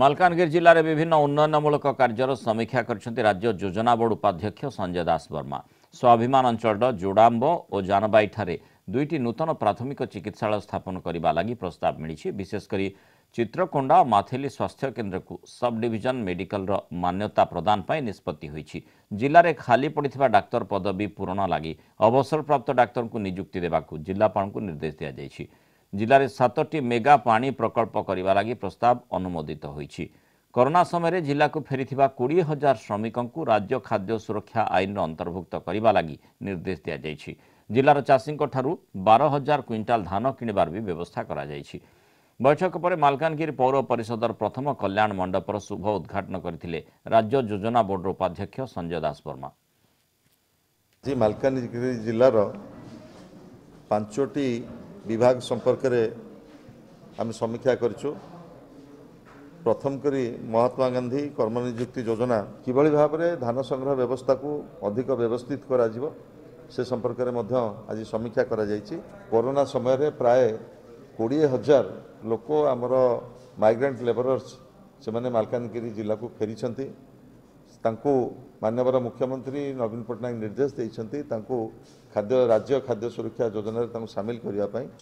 ମାଲକାନଗିରି ଜିଲ୍ଲାରେ ବିଭିନ୍ନ ଉନ୍ନୟନମୂଳକ କାର୍ଯ୍ୟର ସମୀକ୍ଷା କରିଛନ୍ତି ରାଜ୍ୟ ଯୋଜନା ବୋର୍ଡ ଉପାଧ୍ୟକ୍ଷ ସଞ୍ଜୟ ଦାସ ବର୍ମା ସ୍ୱାଭିମାନ ଅଞ୍ଚଳର ଜୋଡ଼ାମ୍ବ ଓ ଜାନବାଇଠାରେ ଦୁଇଟି ନୂତନ ପ୍ରାଥମିକ ଚିକିତ୍ସାଳୟ ସ୍ଥାପନ କରିବା ଲାଗି ପ୍ରସ୍ତାବ ମିଳିଛି ବିଶେଷ କରି ଚିତ୍ରକୋଣ୍ଡା ଓ ମାଥିଲି ସ୍ୱାସ୍ଥ୍ୟ କେନ୍ଦ୍ରକୁ ସବ୍ ଡିଭିଜନ ମେଡିକାଲର ମାନ୍ୟତା ପ୍ରଦାନ ପାଇଁ ନିଷ୍ପତ୍ତି ହୋଇଛି ଜିଲ୍ଲାରେ ଖାଲି ପଡ଼ିଥିବା ଡାକ୍ତର ପଦବୀ ପୂରଣ ଲାଗି ଅବସରପ୍ରାପ୍ତ ଡାକ୍ତରଙ୍କୁ ନିଯୁକ୍ତି ଦେବାକୁ ଜିଲ୍ଲାପାଳଙ୍କୁ ନିର୍ଦ୍ଦେଶ ଦିଆଯାଇଛି ଜିଲ୍ଲାରେ ସାତଟି ମେଗା ପାଣି ପ୍ରକଳ୍ପ କରିବା ଲାଗି ପ୍ରସ୍ତାବ ଅନୁମୋଦିତ ହୋଇଛି କରୋନା ସମୟରେ ଜିଲ୍ଲାକୁ ଫେରିଥିବା କୋଡ଼ିଏ ହଜାର ଶ୍ରମିକଙ୍କୁ ରାଜ୍ୟ ଖାଦ୍ୟ ସୁରକ୍ଷା ଆଇନର ଅନ୍ତର୍ଭୁକ୍ତ କରିବା ଲାଗି ନିର୍ଦ୍ଦେଶ ଦିଆଯାଇଛି ଜିଲ୍ଲାର ଚାଷୀଙ୍କଠାରୁ ବାର ହଜାର କ୍ୱିଣ୍ଟାଲ ଧାନ କିଣିବାର ବି ବ୍ୟବସ୍ଥା କରାଯାଇଛି ବୈଠକ ପରେ ମାଲକାନଗିରି ପୌର ପରିଷଦର ପ୍ରଥମ କଲ୍ୟାଣ ମଣ୍ଡପର ଶୁଭ ଉଦ୍ଘାଟନ କରିଥିଲେ ରାଜ୍ୟ ଯୋଜନା ବୋର୍ଡର ଉପାଧ୍ୟକ୍ଷ ସଞ୍ଜୟ ଦାସବର୍ମା ଆଜି ମାଲକାନଗିରି ଜିଲ୍ଲାର ପାଞ୍ଚଟି বিভাগ সম্পর্কে আমি সমীক্ষা করছু প্রথম করে মহাত্মা গান্ধী কর্মনিযুক্তি যোজনা কিভাবে ভাবে ধান সংগ্রহ ব্যবস্থা অধিক ব্যবস্থিত করা যাব সে সম্পর্কে মধ্য আজ সমীক্ষা করা যাই করোনা সময়ের প্রায় কোড়িয়ে হাজার লোক আমার মাইগ্রেট লেবরর্স সে মালকানগি জেলা ফেছেন ତାଙ୍କୁ ମାନ୍ୟବର ମୁଖ୍ୟମନ୍ତ୍ରୀ ନବୀନ ପଟ୍ଟନାୟକ ନିର୍ଦ୍ଦେଶ ଦେଇଛନ୍ତି ତାଙ୍କୁ ଖାଦ୍ୟ ରାଜ୍ୟ ଖାଦ୍ୟ ସୁରକ୍ଷା ଯୋଜନାରେ ତାଙ୍କୁ ସାମିଲ କରିବା ପାଇଁ